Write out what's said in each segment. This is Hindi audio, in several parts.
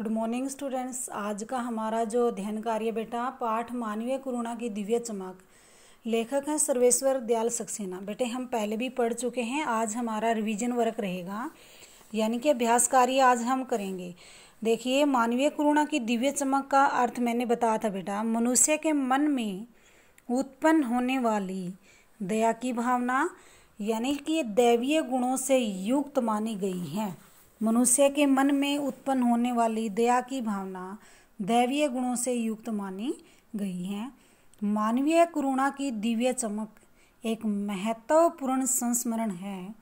गुड मॉर्निंग स्टूडेंट्स आज का हमारा जो अध्ययन कार्य बेटा पाठ मानवीय करुणा की दिव्य चमक लेखक हैं सर्वेश्वर दयाल सक्सेना बेटे हम पहले भी पढ़ चुके हैं आज हमारा रिवीजन वर्क रहेगा यानी कि अभ्यास कार्य आज हम करेंगे देखिए मानवीय करुणा की दिव्य चमक का अर्थ मैंने बताया था बेटा मनुष्य के मन में उत्पन्न होने वाली दया की भावना यानी कि दैवीय गुणों से युक्त मानी गई है मनुष्य के मन में उत्पन्न होने वाली दया की भावना दैवीय गुणों से युक्त मानी गई है मानवीय करुणा की दिव्य चमक एक महत्वपूर्ण संस्मरण है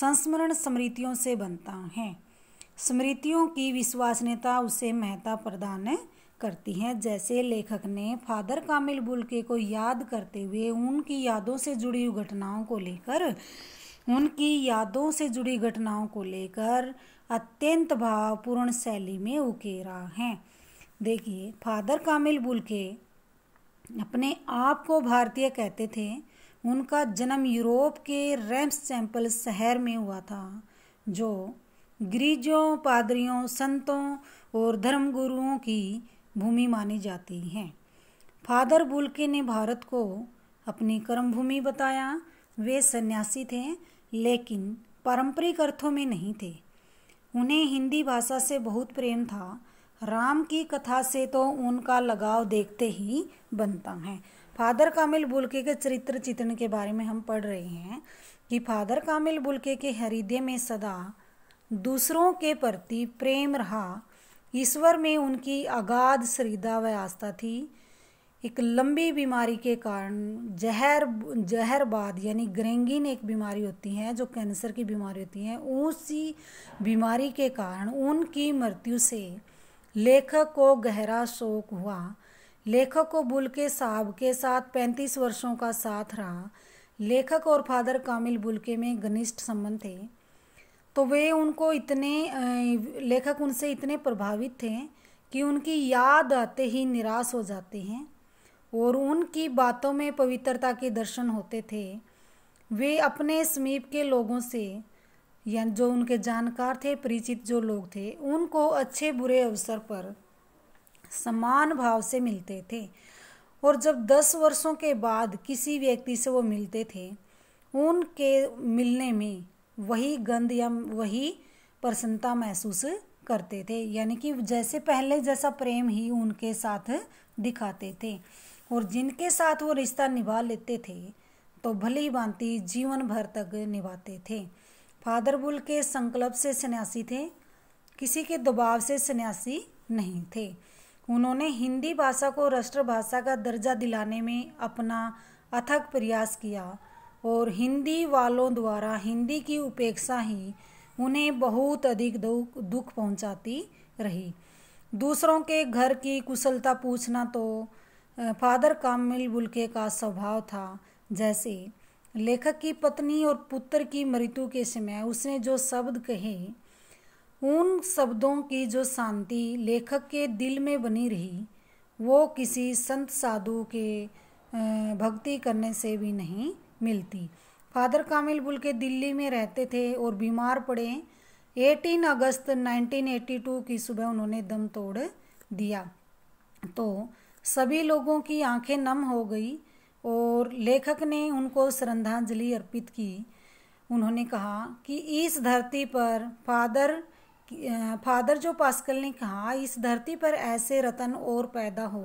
संस्मरण स्मृतियों से बनता है स्मृतियों की विश्वसनीयता उसे महत्ता प्रदान करती है जैसे लेखक ने फादर कामिल बुलके को याद करते हुए उनकी यादों से जुड़ी घटनाओं को लेकर उनकी यादों से जुड़ी घटनाओं को लेकर अत्यंत भावपूर्ण शैली में उकेरा है देखिए फादर कामिल बुल के अपने आप को भारतीय कहते थे उनका जन्म यूरोप के रेम्स चैम्पल शहर में हुआ था जो ग्रीजों पादरियों संतों और धर्मगुरुओं की भूमि मानी जाती है फादर बुलके ने भारत को अपनी कर्मभूमि बताया वे सन्यासी थे लेकिन पारंपरिक अर्थों में नहीं थे उन्हें हिंदी भाषा से बहुत प्रेम था राम की कथा से तो उनका लगाव देखते ही बनता है फादर कामिल बुलके के चरित्र चित्रण के बारे में हम पढ़ रहे हैं कि फादर कामिल बुलके के हृदय में सदा दूसरों के प्रति प्रेम रहा ईश्वर में उनकी अगाध श्रद्धा व आस्था थी एक लंबी बीमारी के कारण जहर जहरबाद यानी ग्रेंगिन एक बीमारी होती है जो कैंसर की बीमारी होती है उसी बीमारी के कारण उनकी मृत्यु से लेखक को गहरा शोक हुआ लेखक को बुल के साहब के साथ पैंतीस वर्षों का साथ रहा लेखक और फादर कामिल बुलके में घनिष्ठ संबंध थे तो वे उनको इतने लेखक उनसे इतने प्रभावित थे कि उनकी याद आते ही निराश हो जाते हैं और उनकी बातों में पवित्रता के दर्शन होते थे वे अपने समीप के लोगों से या जो उनके जानकार थे परिचित जो लोग थे उनको अच्छे बुरे अवसर पर समान भाव से मिलते थे और जब दस वर्षों के बाद किसी व्यक्ति से वो मिलते थे उनके मिलने में वही गंध या वही प्रसन्नता महसूस करते थे यानी कि जैसे पहले जैसा प्रेम ही उनके साथ दिखाते थे और जिनके साथ वो रिश्ता निभा लेते थे तो भली भांति जीवन भर तक निभाते थे फादर बुल के संकल्प से सन्यासी थे किसी के दबाव से सन्यासी नहीं थे उन्होंने हिंदी भाषा को राष्ट्रभाषा का दर्जा दिलाने में अपना अथक प्रयास किया और हिंदी वालों द्वारा हिंदी की उपेक्षा ही उन्हें बहुत अधिक दुख दुख पहुँचाती रही दूसरों के घर की कुशलता पूछना तो फादर कामिल बुलके का स्वभाव था जैसे लेखक की पत्नी और पुत्र की मृत्यु के समय उसने जो शब्द कहे उन शब्दों की जो शांति लेखक के दिल में बनी रही वो किसी संत साधु के भक्ति करने से भी नहीं मिलती फादर कामिल बुल के दिल्ली में रहते थे और बीमार पड़े 18 अगस्त 1982 की सुबह उन्होंने दम तोड़ दिया तो सभी लोगों की आंखें नम हो गई और लेखक ने उनको श्रद्धांजलि अर्पित की उन्होंने कहा कि इस धरती पर फादर फादर जो पास्कल ने कहा इस धरती पर ऐसे रतन और पैदा हो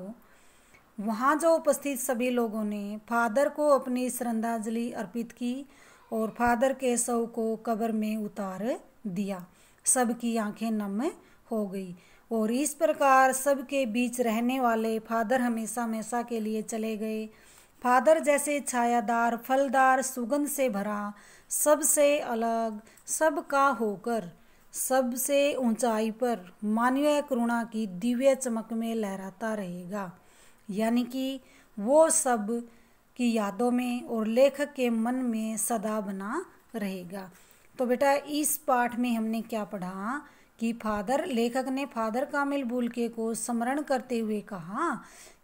वहाँ जो उपस्थित सभी लोगों ने फादर को अपनी श्रद्धांजलि अर्पित की और फादर के शव को कब्र में उतार दिया सबकी आंखें नम हो गई और इस प्रकार सबके बीच रहने वाले फादर हमेशा हमेशा के लिए चले गए फादर जैसे छायादार फलदार सुगंध से भरा सबसे अलग सबका होकर सबसे ऊंचाई पर मानवीय करुणा की दिव्य चमक में लहराता रहेगा यानी कि वो सब की यादों में और लेखक के मन में सदा बना रहेगा तो बेटा इस पाठ में हमने क्या पढ़ा कि फादर लेखक ने फादर कामिल बुलके को स्मरण करते हुए कहा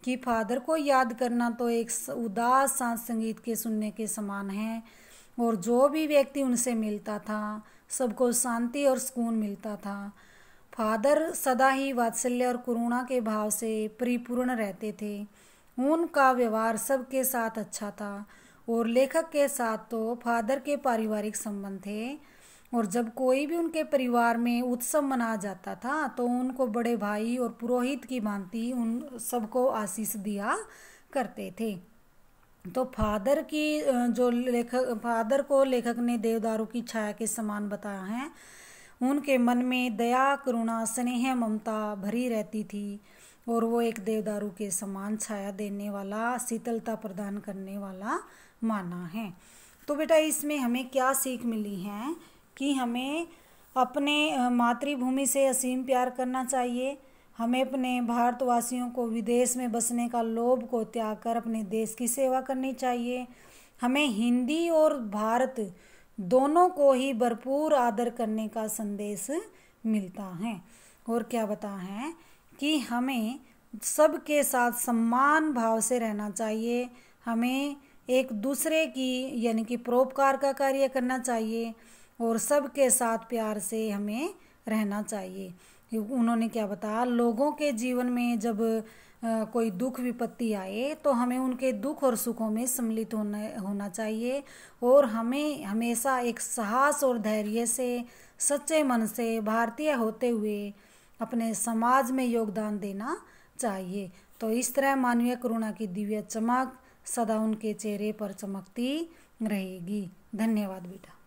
कि फादर को याद करना तो एक उदास सांस संगीत के सुनने के समान है और जो भी व्यक्ति उनसे मिलता था सबको शांति और सुकून मिलता था फादर सदा ही वात्सल्य और करुणा के भाव से परिपूर्ण रहते थे उनका व्यवहार सबके साथ अच्छा था और लेखक के साथ तो फादर के पारिवारिक संबंध थे और जब कोई भी उनके परिवार में उत्सव मनाया जाता था तो उनको बड़े भाई और पुरोहित की भांति उन सबको आशीष दिया करते थे तो फादर की जो लेखक फादर को लेखक ने देवदारू की छाया के समान बताया है उनके मन में दया करुणा स्नेह ममता भरी रहती थी और वो एक देवदारू के समान छाया देने वाला शीतलता प्रदान करने वाला माना है तो बेटा इसमें हमें क्या सीख मिली है कि हमें अपने मातृभूमि से असीम प्यार करना चाहिए हमें अपने भारतवासियों को विदेश में बसने का लोभ को त्याग कर अपने देश की सेवा करनी चाहिए हमें हिंदी और भारत दोनों को ही भरपूर आदर करने का संदेश मिलता है और क्या बता है कि हमें सबके साथ सम्मान भाव से रहना चाहिए हमें एक दूसरे की यानी कि परोपकार का कार्य करना चाहिए और सबके साथ प्यार से हमें रहना चाहिए उन्होंने क्या बताया लोगों के जीवन में जब कोई दुख विपत्ति आए तो हमें उनके दुख और सुखों में सम्मिलित होना होना चाहिए और हमें हमेशा एक साहस और धैर्य से सच्चे मन से भारतीय होते हुए अपने समाज में योगदान देना चाहिए तो इस तरह मानवीय करुणा की दिव्य चमक सदा उनके चेहरे पर चमकती रहेगी धन्यवाद बेटा